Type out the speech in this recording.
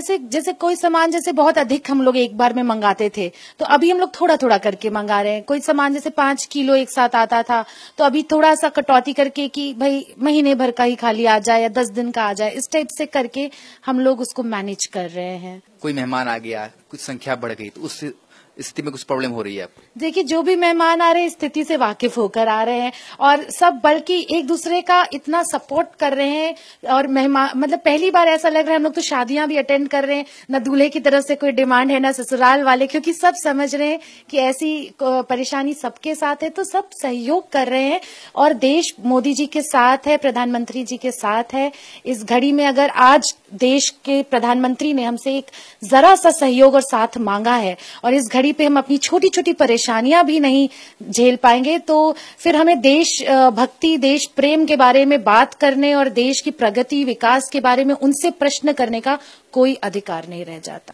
जैसे जैसे कोई सामान जैसे बहुत अधिक हम लोग एक बार में मंगाते थे तो अभी हम लोग थोड़ा थोड़ा करके मंगा रहे हैं कोई सामान जैसे पांच किलो एक साथ आता था तो अभी थोड़ा सा कटौती करके कि भाई महीने भर का ही खाली आ जाए या दस दिन का आ जाए इस टाइप से करके हम लोग उसको मैनेज कर रहे हैं कोई मेहमान आ गया कुछ संख्या बढ़ गई तो उस स्थिति में कुछ प्रॉब्लम हो रही है आपको देखिए जो भी मेहमान आ रहे हैं स्थिति से वाकिफ होकर आ रहे हैं और सब बल्कि एक दूसरे का इतना सपोर्ट कर रहे हैं और मेहमान मतलब पहली बार ऐसा लग रहा है हम लोग तो शादियां भी अटेंड कर रहे हैं न दूल्हे की तरफ से कोई डिमांड है ना ससुराल वाले क्योंकि सब समझ रहे हैं कि ऐसी परेशानी सबके साथ है तो सब सहयोग कर रहे हैं और देश मोदी जी के साथ है प्रधानमंत्री जी के साथ है इस घड़ी में अगर आज देश के प्रधानमंत्री ने हमसे एक जरा सा सहयोग और साथ मांगा है और इस घड़ी दूरी पे हम अपनी छोटी छोटी परेशानियां भी नहीं झेल पाएंगे तो फिर हमें देश भक्ति देश प्रेम के बारे में बात करने और देश की प्रगति विकास के बारे में उनसे प्रश्न करने का कोई अधिकार नहीं रह जाता